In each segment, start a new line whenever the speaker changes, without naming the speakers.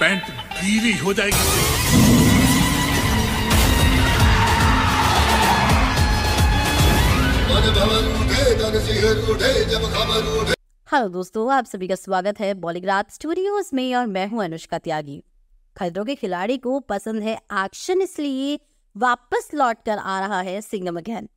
pant गीली हो जाएगी हेलो दोस्तों आप सभी का स्वागत है बॉलीग्राफ स्टूडियोज में और मैं हूं अनुष्का त्यागी खतरों के खिलाड़ी को पसंद है एक्शन इसलिए वापस लौट कर आ रहा है सिंगम अगैन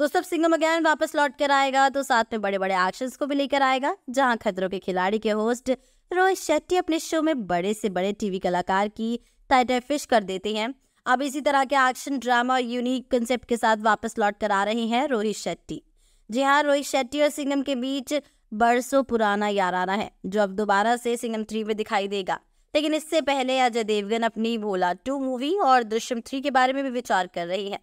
दोस्तों अब सिंगम अगैन वापस लौट कर आएगा तो साथ में बड़े बड़े एक्शन को भी लेकर आएगा जहां खतरों के खिलाड़ी के होस्ट रोहित शेट्टी अपने शो में बड़े से बड़े टीवी कलाकार की टाइटर फिश कर देते हैं अब इसी तरह के एक्शन ड्रामा और यूनिक कंसेप्ट के साथ वापस लौट कर आ रहे हैं रोहित शेट्टी जी हाँ रोहित शेट्टी और सिंगम के बीच बरसों पुराना याराना है जो अब दोबारा से सिंगम थ्री में दिखाई देगा लेकिन इससे पहले अजय देवगन अपनी भोला टू मूवी और दृश्यम थ्री के बारे में भी विचार कर रही है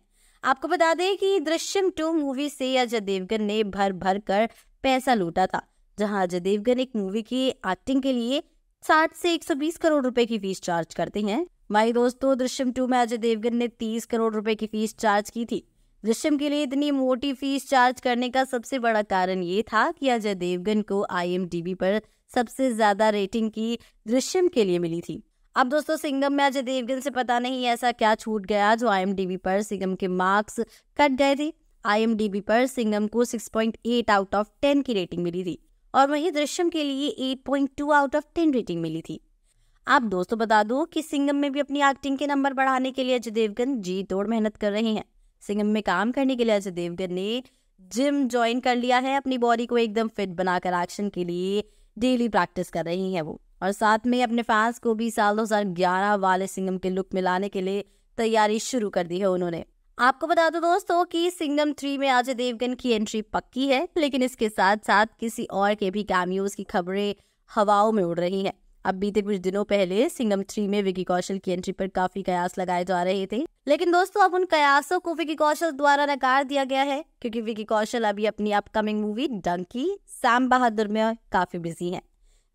आपको बता दें कि दृश्यम टू मूवी से अजय देवगन ने भर भर कर पैसा लूटा था जहां अजय देवगन एक मूवी की एक्टिंग के लिए 60 से 120 करोड़ रुपए की फीस चार्ज करते हैं माई दोस्तों दृश्यम टू में अजय देवगन ने 30 करोड़ रुपए की फीस चार्ज की थी दृश्यम के लिए इतनी मोटी फीस चार्ज करने का सबसे बड़ा कारण ये था कि अजय देवगन को आई पर सबसे ज्यादा रेटिंग की दृश्यम के लिए मिली थी अब दोस्तों सिंगम में अजय देवगन से पता नहीं ऐसा क्या छूट गया जो आई पर सिंगम के मार्क्स कट गए थे आई पर सिंगम को 6.8 आउट ऑफ 10 की रेटिंग मिली थी और वहीं दृश्यम के लिए 8.2 आउट ऑफ 10 रेटिंग मिली थी आप दोस्तों बता दो कि सिंगम में भी अपनी एक्टिंग के नंबर बढ़ाने के लिए अजय देवगन जी तोड़ मेहनत कर रहे हैं सिंगम में काम करने के लिए अजय देवगन ने जिम ज्वाइन कर लिया है अपनी बॉडी को एकदम फिट बनाकर एक्शन के लिए डेली प्रैक्टिस कर रही हैं वो और साथ में अपने फैंस को भी साल 2011 वाले सिंगम के लुक मिलाने के लिए तैयारी शुरू कर दी है उन्होंने आपको बता दो दोस्तों कि सिंगम थ्री में अजय देवगन की एंट्री पक्की है लेकिन इसके साथ साथ किसी और के भी कैमियोज की खबरें हवाओं में उड़ रही हैं अब बीते कुछ दिनों पहले सिंगम थ्री में विकी कौशल की एंट्री पर काफी कयास लगाए जा रहे थे लेकिन दोस्तों अब उन कयासों को विकी कौशल द्वारा नकार दिया गया है क्योंकि विकी कौशल अभी अपनी अपकमिंग मूवी डंकी सैम बहादुर में काफी बिजी हैं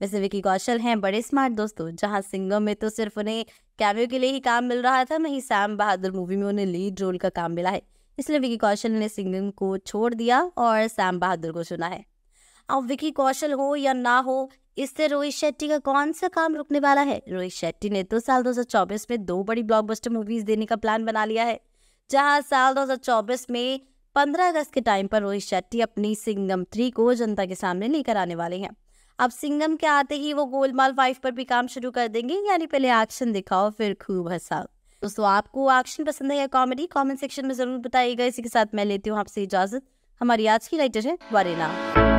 वैसे विकी कौशल हैं बड़े स्मार्ट दोस्तों जहां सिंगम में तो सिर्फ उन्हें कैमियो के लिए ही काम मिल रहा था वहीं सैम बहादुर मूवी में उन्हें लीड रोल का काम मिला है इसलिए विकी कौशल ने सिंगम को छोड़ दिया और सैम बहादुर को चुना है अब विकी कौशल हो या ना हो इससे रोहित शेट्टी का कौन सा काम रुकने वाला है रोहित शेट्टी ने तो साल 2024 में दो बड़ी ब्लॉकबस्टर मूवीज देने का प्लान बना लिया है जहां साल 2024 में 15 अगस्त के टाइम पर रोहित शेट्टी अपनी सिंगम थ्री को जनता के सामने लेकर आने वाले हैं अब सिंगम के आते ही वो गोलमाल फाइव पर भी काम शुरू कर देंगे यानी पहले एक्शन दिखाओ फिर खूब हंसाओ दोस्तों आपको एक्शन पसंद है या कॉमेडी कमेंट सेक्शन में ज़रूर बताइएगा इसी के साथ मैं लेती हूँ आपसे इजाज़त हमारी आज की राइटर है वरिना